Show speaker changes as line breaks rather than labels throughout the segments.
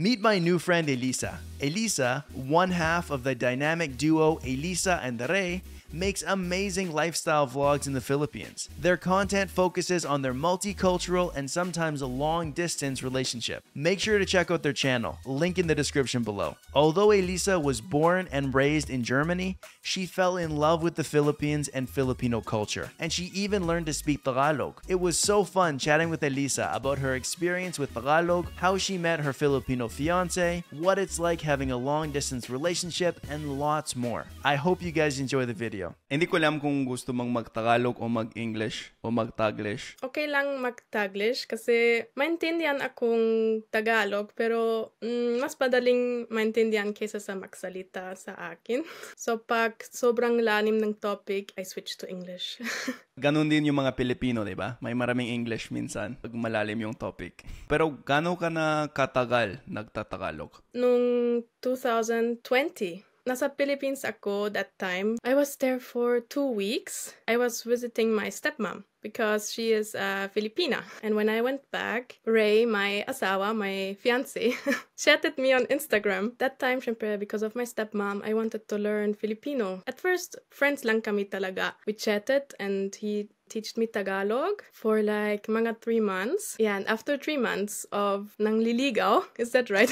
Meet my new friend Elisa. Elisa, one half of the dynamic duo Elisa and Rey, makes amazing lifestyle vlogs in the Philippines. Their content focuses on their multicultural and sometimes a long distance relationship. Make sure to check out their channel, link in the description below. Although Elisa was born and raised in Germany, she fell in love with the Philippines and Filipino culture, and she even learned to speak Tagalog. It was so fun chatting with Elisa about her experience with Tagalog, how she met her Filipino fiance, what it's like having a long distance relationship, and lots more. I hope you guys enjoy the video. kayo. Hindi ko alam kung gusto mong mag-Tagalog o mag-English o mag-Taglish.
Okay lang mag-Taglish kasi maintindihan akong Tagalog pero mm, mas madaling maintindihan kaysa sa magsalita sa akin. So pag sobrang lalim ng topic, I switch to English.
Ganun din yung mga Pilipino, di ba? May maraming English minsan pag malalim yung topic. Pero gano'n ka na katagal nagtatagalog?
Nung 2020. Nasa Philippines ako that time. I was there for two weeks. I was visiting my stepmom because she is a uh, Filipina. And when I went back, Ray, my asawa, my fiance, chatted me on Instagram. That time, syempre, because of my stepmom, I wanted to learn Filipino. At first, friends lang kami talaga. We chatted and he teached me Tagalog for like mga three months. Yeah, and after three months of nangliligaw, is that right?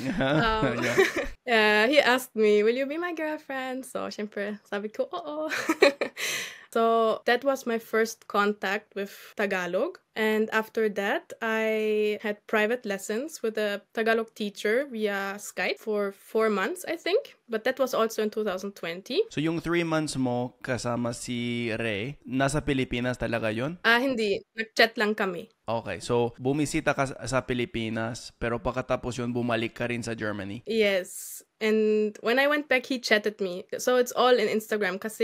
yeah, um, yeah.
yeah, uh, he asked me, will you be my girlfriend? So, syempre, sabi ko, oh. So that was my first contact with Tagalog. And after that, I had private lessons with a Tagalog teacher via Skype for four months, I think. But that was also in 2020.
So yung three months mo kasama si Ray, nasa Pilipinas talaga yon?
Ah, hindi. Nag-chat lang kami.
Okay, so bumisita ka sa Pilipinas, pero pagkatapos yun, bumalik ka rin sa Germany?
Yes. And when I went back, he chatted me. So it's all in Instagram. Cause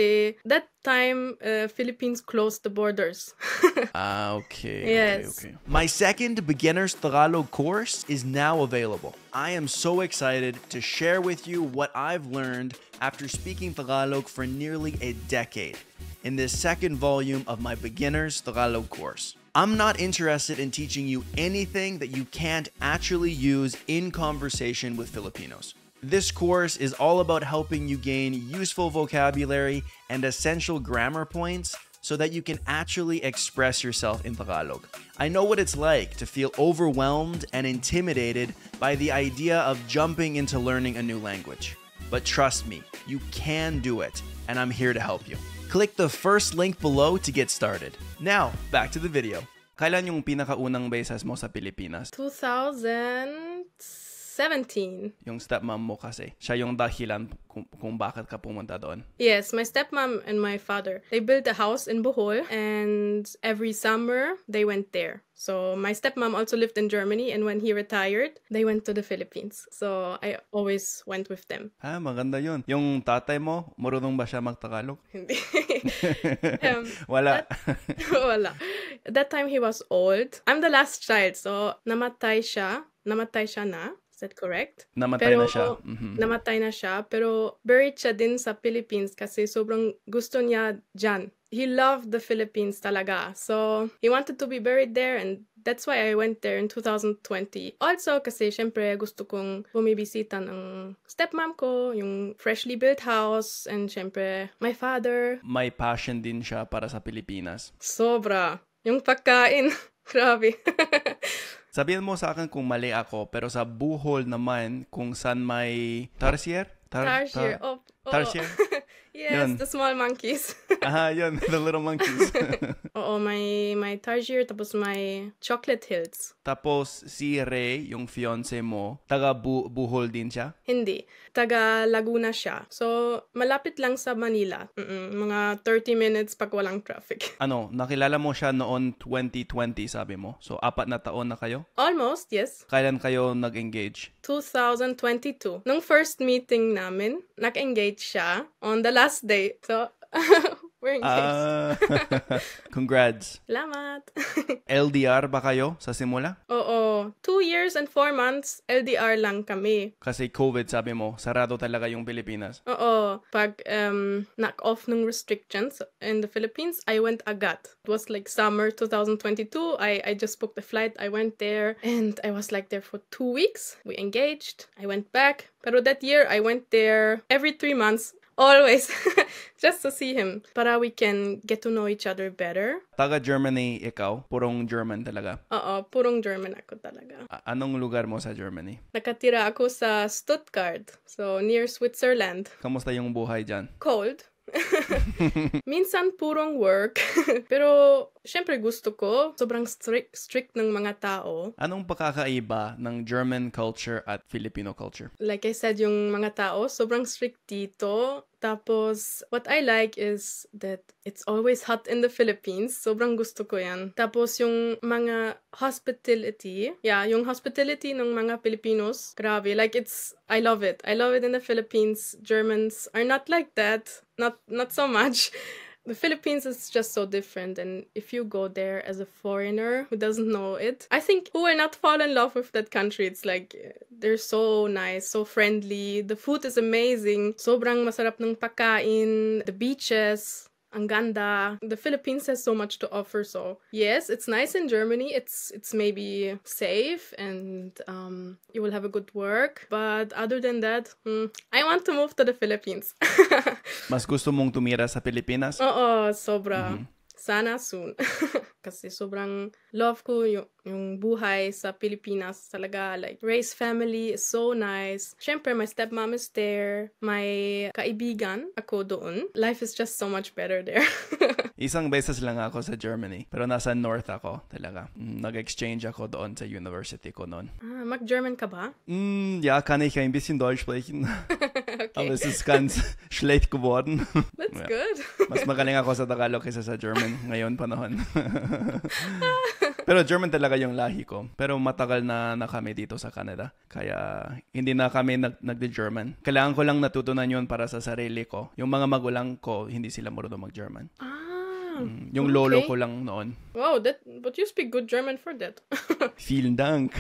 that time, uh, Philippines closed the borders.
ah, okay. Yes. Okay, okay. My second beginner's Tagalog course is now available. I am so excited to share with you what I've learned after speaking Tagalog for nearly a decade in this second volume of my beginner's Tagalog course. I'm not interested in teaching you anything that you can't actually use in conversation with Filipinos. This course is all about helping you gain useful vocabulary and essential grammar points so that you can actually express yourself in Tagalog. I know what it's like to feel overwhelmed and intimidated by the idea of jumping into learning a new language. But trust me, you can do it, and I'm here to help you. Click the first link below to get started. Now, back to
the video. Kailan yung pinakaunang beses mo sa Pilipinas?
2000 17.
Yung stepmom mo kasi, siya yung dahilan kung, kung bakit ka pumunta doon.
Yes, my stepmom and my father, they built a house in Bohol and every summer they went there. So my stepmom also lived in Germany and when he retired, they went to the Philippines. So I always went with them.
Ah, maganda yun. Yung tatay mo, marunong ba siya magtagalog? Hindi. um, wala.
That, wala. At that time he was old. I'm the last child, so namatay siya namatay siya na. Is that correct? Namatay pero, na siya. Mm-hmm. Namatay na siya. Pero buried siya din sa Philippines kasi sobrang gusto niya dyan. He loved the Philippines talaga. So, he wanted to be buried there and That's why I went there in 2020. Also, kasi syempre gusto kong bumibisita ng stepmom ko, yung freshly built house, and syempre my father.
May passion din siya para sa Pilipinas.
Sobra. Yung pagkain. Grabe.
Sabihin mo sa akin kung mali ako, pero sa buhol naman, kung saan may tarsier? Tar- tarsier. Tar-
oh, oh. Tarsier? Yes, yun. the small monkeys.
Aha, yun, the little monkeys.
Oo, may, may Targier, tapos may Chocolate Hills.
Tapos si Ray, yung fiance mo, taga Bu- Buhol din siya?
Hindi, taga Laguna siya. So, malapit lang sa Manila. Mm-mm, mga 30 minutes pag walang traffic.
Ano, nakilala mo siya noon 2020, sabi mo? So, apat na taon na kayo?
Almost, yes.
Kailan kayo nag-engage?
2022. Nung first meeting namin, nag-engage siya on the last last date. So we're Uh,
congrats. Lamat. LDR ba kayo sa simula?
Oo. Two years and four months, LDR lang kami.
Kasi COVID, sabi mo, sarado talaga yung Pilipinas.
Oo. Pag um, knock-off ng restrictions in the Philippines, I went agat. It was like summer 2022. I, I just booked the flight. I went there and I was like there for two weeks. We engaged. I went back. Pero that year, I went there every three months always just to see him para we can get to know each other better.
Taga Germany ikaw, purong German talaga.
Oo, purong German ako talaga. A-
anong lugar mo sa Germany?
Nakatira ako sa Stuttgart, so near Switzerland.
Kamusta yung buhay diyan?
Cold. Minsan purong work, pero syempre gusto ko. Sobrang strict, strict ng mga tao.
Anong pagkakaiba ng German culture at Filipino culture?
Like I said, yung mga tao, sobrang strict dito. Tapos, what I like is that it's always hot in the Philippines. Sobrang gusto ko yan. Tapos, yung mga hospitality. Yeah, yung hospitality ng mga Filipinos. Grabe. Like, it's, I love it. I love it in the Philippines. Germans are not like that. Not, not so much. The Philippines is just so different, and if you go there as a foreigner who doesn't know it, I think who will not fall in love with that country? It's like eh, they're so nice, so friendly. The food is amazing. Sobrang masarap ng pagkain. The beaches, Anganda. The Philippines has so much to offer. So yes, it's nice in Germany. It's it's maybe safe and um, you will have a good work. But other than that, hmm, I want to move to the Philippines.
Mas gusto mong tumira sa Pilipinas?
Oo, sobra. Mm-hmm. Sana soon. Kasi sobrang love ko yung, yung buhay sa Pilipinas talaga. Like, raised family is so nice. Siyempre, my stepmom is there. My kaibigan ako doon. Life is just so much better there.
Isang beses lang ako sa Germany. Pero nasa north ako talaga. Mm, nag-exchange ako doon sa university ko noon.
Ah, mag-German ka ba?
Mm, ja, kann ich ein bisschen Deutsch sprechen. okay. Aber es ist ganz schlecht geworden. That's yeah. good. Mas magaling ako sa Tagalog kaysa sa German ngayon panahon. Pero German talaga yung lahi ko. Pero matagal na na kami dito sa Canada. Kaya hindi na kami nag- nagde-German. Kailangan ko lang natutunan yun para sa sarili ko. Yung mga magulang ko, hindi sila marunong mag-German. Ah,
Mm, yung okay. lolo ko lang noon. Wow, that, but you speak good German for that.
Vielen Dank.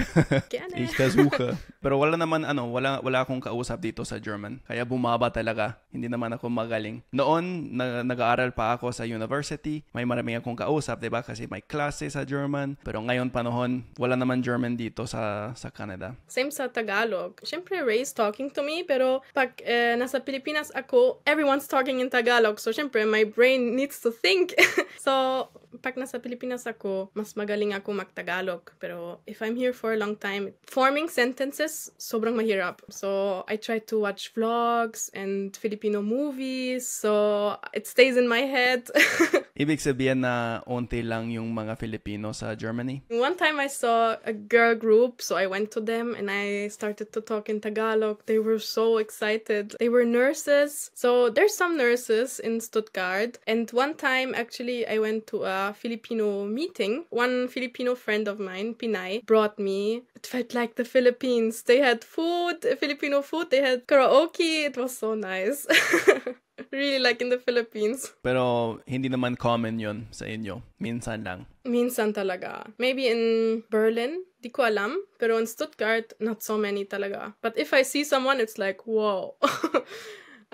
Gerne. ich versuche. Pero wala naman, ano, wala, wala akong kausap dito sa German. Kaya bumaba talaga. Hindi naman ako magaling. Noon, na, nag-aaral pa ako sa university. May marami akong kausap, di ba? Kasi may klase sa German. Pero ngayon panahon, wala naman German dito sa, sa Canada.
Same sa Tagalog. Siyempre, Ray's talking to me. Pero pag eh, nasa Pilipinas ako, everyone's talking in Tagalog. So, siyempre, my brain needs to think. so, pag nasa Pilipinas ako, mas magaling ako magtagalog. Pero if I'm here for a long time, forming sentences, sobrang mahirap. So, I try to watch vlogs and Filipino movies. So, it stays in my head.
Ibig sabihin na onti lang yung mga Filipino sa Germany?
One time I saw a girl group, so I went to them and I started to talk in Tagalog. They were so excited. They were nurses. So there's some nurses in Stuttgart. And one time actually I went to a Filipino meeting. One Filipino friend of mine, Pinay, brought me. It felt like the Philippines. They had food, Filipino food. They had karaoke. It was so nice. really like in the Philippines.
Pero hindi naman common yon sa inyo. Minsan lang.
Minsan talaga. Maybe in Berlin, di ko alam. Pero in Stuttgart, not so many talaga. But if I see someone, it's like, whoa.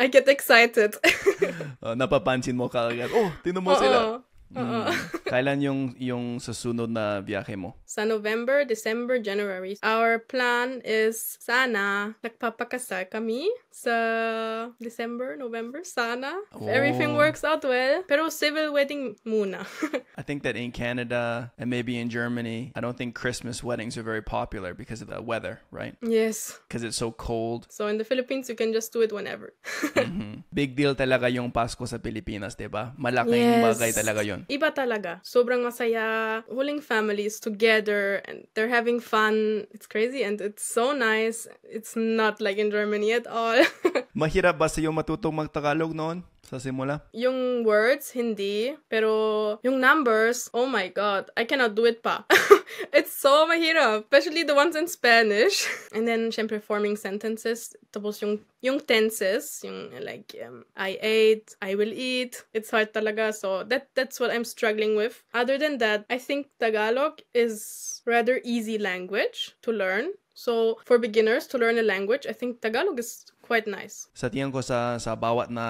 I get excited.
uh, napapansin mo kaagad. oh, tinan mo Uh-oh.
Mm. Oo. Mm.
Kailan yung yung susunod na biyahe mo?
Sa November, December, January. Our plan is sana nagpapakasal kami sa December, November. Sana. If oh. everything works out well. Pero civil wedding muna.
I think that in Canada and maybe in Germany, I don't think Christmas weddings are very popular because of the weather, right? Yes. Because it's so cold.
So in the Philippines, you can just do it whenever.
mm-hmm. Big deal talaga yung Pasko sa Pilipinas, di ba? Malaking yes. bagay talaga yun. yun.
Iba talaga. Sobrang masaya. Huling families together and they're having fun. It's crazy and it's so nice. It's not like in Germany at all.
Mahirap ba sa'yo matutong magtagalog noon? sa simula?
Yung words, hindi. Pero yung numbers, oh my god, I cannot do it pa. it's so mahirap. Especially the ones in Spanish. and then, syempre, forming sentences. Tapos yung, yung tenses, yung like, um, I ate, I will eat. It's hard talaga. So that that's what I'm struggling with. Other than that, I think Tagalog is rather easy language to learn. So for beginners to learn a language, I think Tagalog is quite nice.
Sa tingin ko sa sa bawat na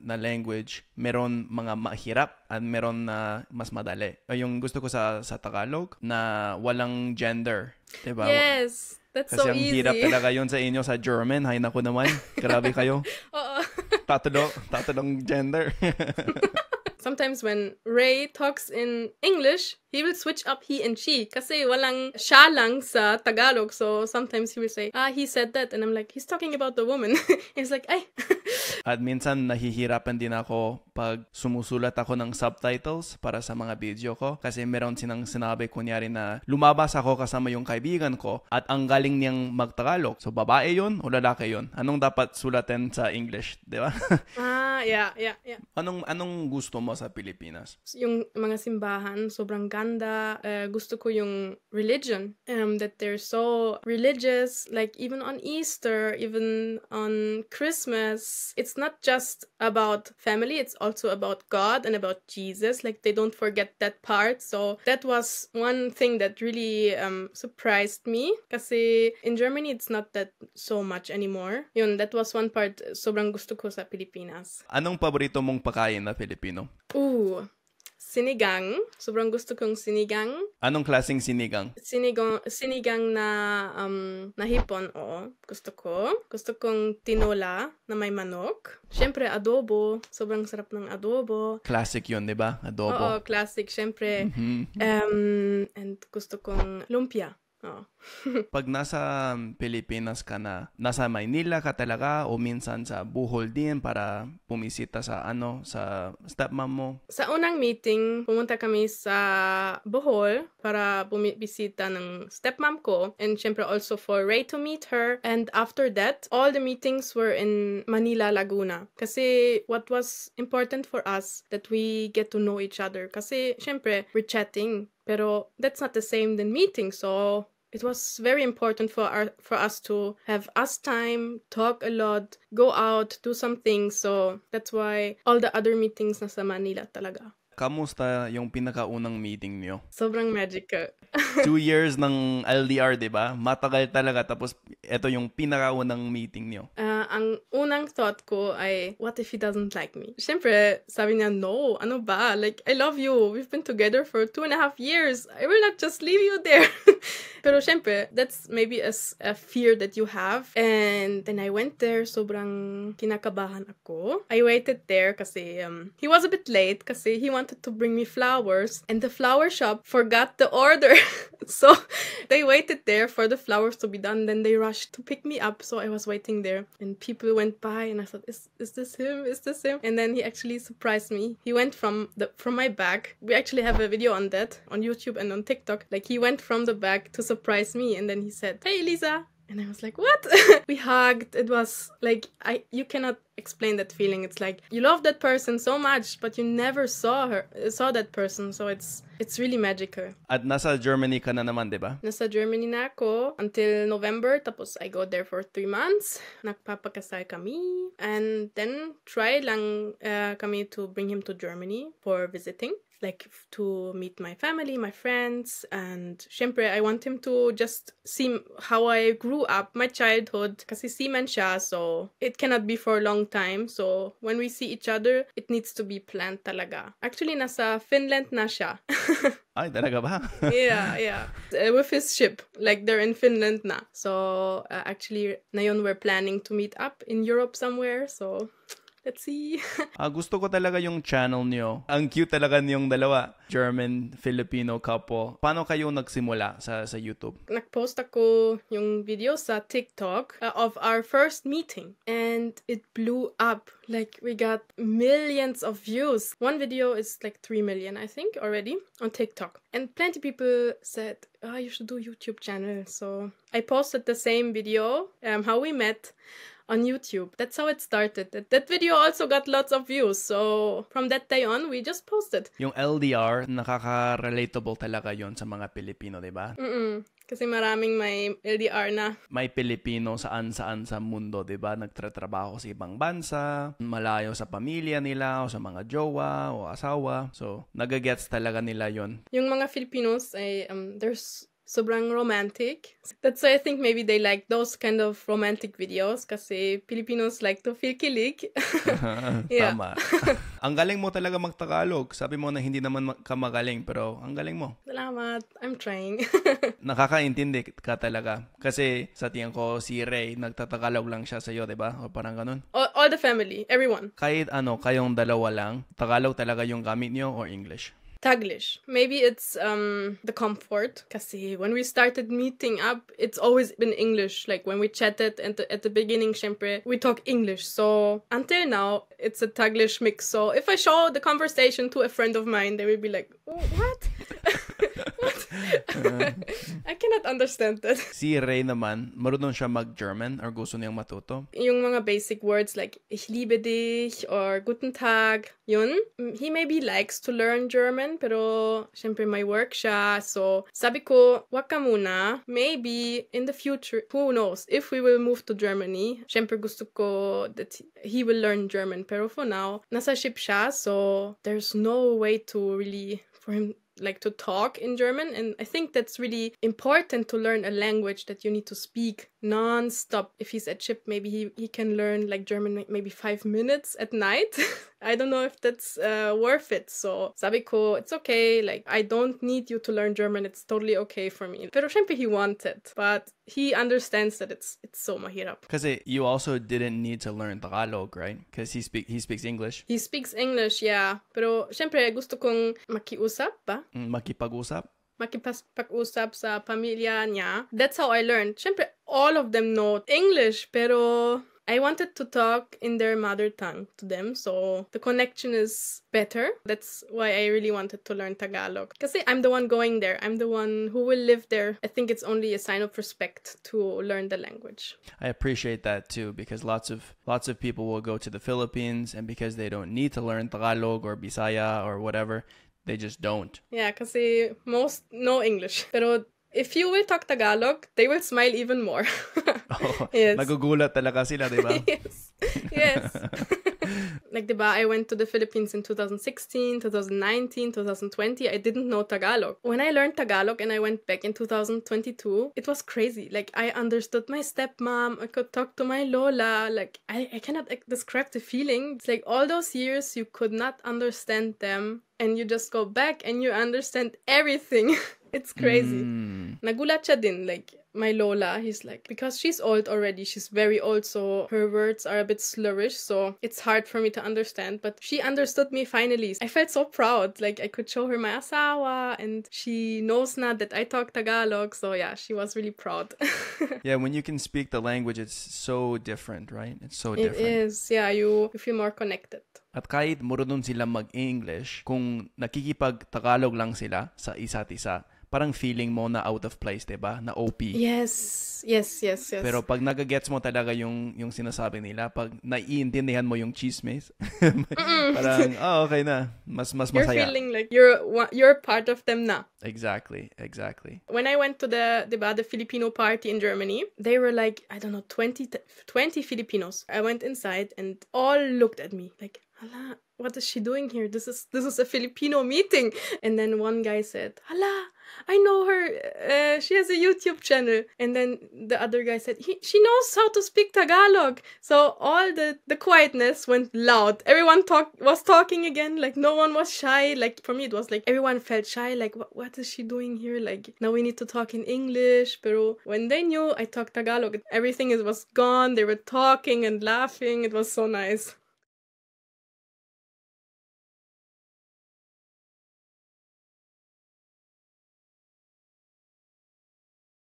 na language, meron mga mahirap at meron na mas madali. Yung gusto ko sa sa Tagalog na walang gender, 'di ba? Yes.
That's Kasi so ang easy. hirap talaga
yun sa inyo sa German. Hay nako naman. Grabe kayo. Oo. Tatlo, tatlong gender.
Sometimes when Ray talks in English, He will switch up he and she kasi walang siya lang sa Tagalog. So sometimes he will say, ah, he said that. And I'm like, he's talking about the woman. he's like, ay.
At minsan nahihirapan din ako pag sumusulat ako ng subtitles para sa mga video ko kasi meron sinang sinabi kunyari na lumabas ako kasama yung kaibigan ko at ang galing niyang magtagalog. So babae yon o lalaki yon Anong dapat sulatin sa English, di ba?
ah, yeah, yeah, yeah.
Anong anong gusto mo sa Pilipinas?
Yung mga simbahan, sobrang Uganda uh, eh, yung religion, um, that they're so religious, like even on Easter, even on Christmas. It's not just about family, it's also about God and about Jesus. Like they don't forget that part. So that was one thing that really um, surprised me. Cuz in Germany, it's not that so much anymore. Yun, that was one part sobrang gusto ko sa Pilipinas.
Anong paborito mong pagkain na Pilipino?
Ooh, sinigang. Sobrang gusto kong sinigang.
Anong klaseng sinigang?
Sinigang, sinigang na, um, na hipon, o. Gusto ko. Gusto kong tinola na may manok. Siyempre, adobo. Sobrang sarap ng adobo.
Classic yon di ba? Adobo. Oo,
classic. Siyempre. Mm-hmm. Um, and gusto kong lumpia.
Oh. Pag nasa Pilipinas ka na, nasa Maynila ka talaga o minsan sa Bohol din para pumisita sa ano, sa stepmom mo?
Sa unang meeting, pumunta kami sa Bohol para pumisita ng stepmom ko and syempre also for Ray to meet her. And after that, all the meetings were in Manila, Laguna. Kasi what was important for us that we get to know each other. Kasi syempre, we're chatting. Pero that's not the same than meeting. So, it was very important for our, for us to have us time, talk a lot, go out, do some things. So that's why all the other meetings nasa Manila talaga.
Kamusta yung pinakaunang meeting niyo?
Sobrang magical.
Two years ng LDR, di ba? Matagal talaga. Tapos, ito yung pinakaunang meeting niyo.
Uh, ang unang thought ko ay, what if he doesn't like me? Siyempre, sabi niya, no, ano ba? Like, I love you. We've been together for two and a half years. I will not just leave you there. Pero that's maybe a a fear that you have. And then I went there, sobrang kinakabahan ako. I waited there kasi um, he was a bit late kasi he wanted to bring me flowers. And the flower shop forgot the order. so they waited there for the flowers to be done. Then they rushed to pick me up. So I was waiting there and people went by and I thought, is, is this him? Is this him? And then he actually surprised me. He went from the from my bag. We actually have a video on that on YouTube and on TikTok. Like he went from the bag to surprise me. And then he said, Hey, Lisa. And I was like, What? we hugged. It was like, I you cannot explain that feeling. It's like you love that person so much, but you never saw her, saw that person. So it's it's really magical.
At nasa Germany ka na naman, diba?
Nasa Germany na ako until November. Tapos I go there for three months. Nagpapakasal kami. And then try lang uh, kami to bring him to Germany for visiting like to meet my family, my friends, and siempre I want him to just see how I grew up, my childhood, Cause he's siya, so it cannot be for a long time. So when we see each other, it needs to be planned talaga. Actually, nasa Finland na siya.
Ay, talaga ba? yeah,
yeah. Uh, with his ship. Like, they're in Finland na. So, uh, actually, nayon we're planning to meet up in Europe somewhere. So, Let's see.
uh, gusto ko talaga yung channel niyo. Ang cute talaga niyong dalawa. German-Filipino couple. Paano kayo nagsimula sa, sa YouTube?
Nagpost ako yung video sa TikTok uh, of our first meeting. And it blew up. Like, we got millions of views. One video is like 3 million, I think, already on TikTok. And plenty people said, oh, you should do YouTube channel. So I posted the same video, um, how we met on YouTube. That's how it started. That, that video also got lots of views.
So
from that day on, we just posted.
Yung LDR, nakaka-relatable talaga yon sa mga Pilipino, di
Mm-mm. Kasi maraming may LDR na.
May Pilipino saan-saan sa mundo, di ba? Nagtratrabaho sa ibang bansa, malayo sa pamilya nila, o sa mga jowa, o asawa. So, nagagets talaga nila yon
Yung mga Filipinos, ay, um, there's sobrang romantic. That's why I think maybe they like those kind of romantic videos kasi Filipinos like to feel kilig.
Tama. ang galing mo talaga magtagalog. Sabi mo na hindi naman ka magaling pero ang galing mo.
Salamat. I'm trying.
Nakakaintindi ka talaga. Kasi sa tiyan ko si Ray nagtatagalog lang siya sa iyo, 'di ba? O parang ganun.
All, all the family, everyone.
Kahit ano, kayong dalawa lang, Tagalog talaga yung gamit niyo or English?
Taglish. Maybe it's um, the comfort. Because when we started meeting up, it's always been English. Like when we chatted and at, at the beginning, syempre, we talk English. So until now, it's a Taglish mix. So if I show the conversation to a friend of mine, they will be like, what? what? I cannot understand that.
Si Ray naman, marunong siya mag-German or gusto niyang matuto?
Yung mga basic words like ich liebe dich or guten tag, yun. Mm, he maybe likes to learn German pero syempre may work siya. So sabi ko, wag ka muna. Maybe in the future, who knows, if we will move to Germany, syempre gusto ko that he will learn German. Pero for now, nasa ship siya so there's no way to really for him like to talk in German. And I think that's really important to learn a language that you need to speak non-stop if he's at ship maybe he, he can learn like german maybe five minutes at night i don't know if that's uh, worth it so sabiko it's okay like i don't need you to learn german it's totally okay for me pero siempre he wanted but he understands that it's it's so mahirap
because you also didn't need to learn dialogue, right because he speak he speaks english
he speaks english yeah pero siempre gusto kong makiusap ba
mm, makipag-usap
makipag-usap sa pamilya niya. That's how I learned. Siyempre, all of them know English, pero I wanted to talk in their mother tongue to them, so the connection is better. That's why I really wanted to learn Tagalog. Kasi I'm the one going there, I'm the one who will live there. I think it's only a sign of respect to learn the language.
I appreciate that too, because lots of lots of people will go to the Philippines, and because they don't need to learn Tagalog or Bisaya or whatever, they just don't.
Yeah, because they most know English. Pero if you will talk Tagalog, they will smile even more.
oh, yes. Nagugulat talaga sila, di ba?
yes. Yes like the I went to the Philippines in 2016, 2019, 2020. I didn't know Tagalog. When I learned Tagalog and I went back in 2022, it was crazy. Like I understood my stepmom, I could talk to my Lola. Like I, I cannot like, describe the feeling. It's like all those years you could not understand them and you just go back and you understand everything. it's crazy. Mm. Nagulat siya din. Like, my Lola, he's like, because she's old already, she's very old, so her words are a bit slurrish, so it's hard for me to understand. But she understood me finally. I felt so proud. Like I could show her my asawa, and she knows now that I talk Tagalog. So yeah, she was really proud.
yeah, when you can speak the language, it's so different, right? It's so different. It
is. Yeah, you, you feel more connected.
At kahit marunong sila mag-English, kung nakikipag-Tagalog lang sila sa isa't isa, parang feeling mo na out of place, 'di ba? Na OP.
Yes. Yes, yes, yes. Pero
pag nagagets mo talaga yung yung sinasabi nila, pag naiintindihan mo yung chismes, parang oh, okay na. Mas mas masaya. You're
feeling like you're you're part of them na.
Exactly,
exactly.
When I went to the 'di ba, the Filipino party in Germany, they were like, I don't know, 20 20 Filipinos. I went inside and all looked at me like, "Ala, what is she doing here? This is this is a Filipino meeting. And then one guy said, "Hala, I know her. Uh, she has a YouTube channel." And then the other guy said, "She knows how to speak Tagalog." So all the the quietness went loud. Everyone talk was talking again. Like no one was shy. Like for me, it was like everyone felt shy. Like what what is she doing here? Like now we need to talk in English. Pero when they knew I talked Tagalog, everything is was
gone. They were talking and laughing. It was so nice.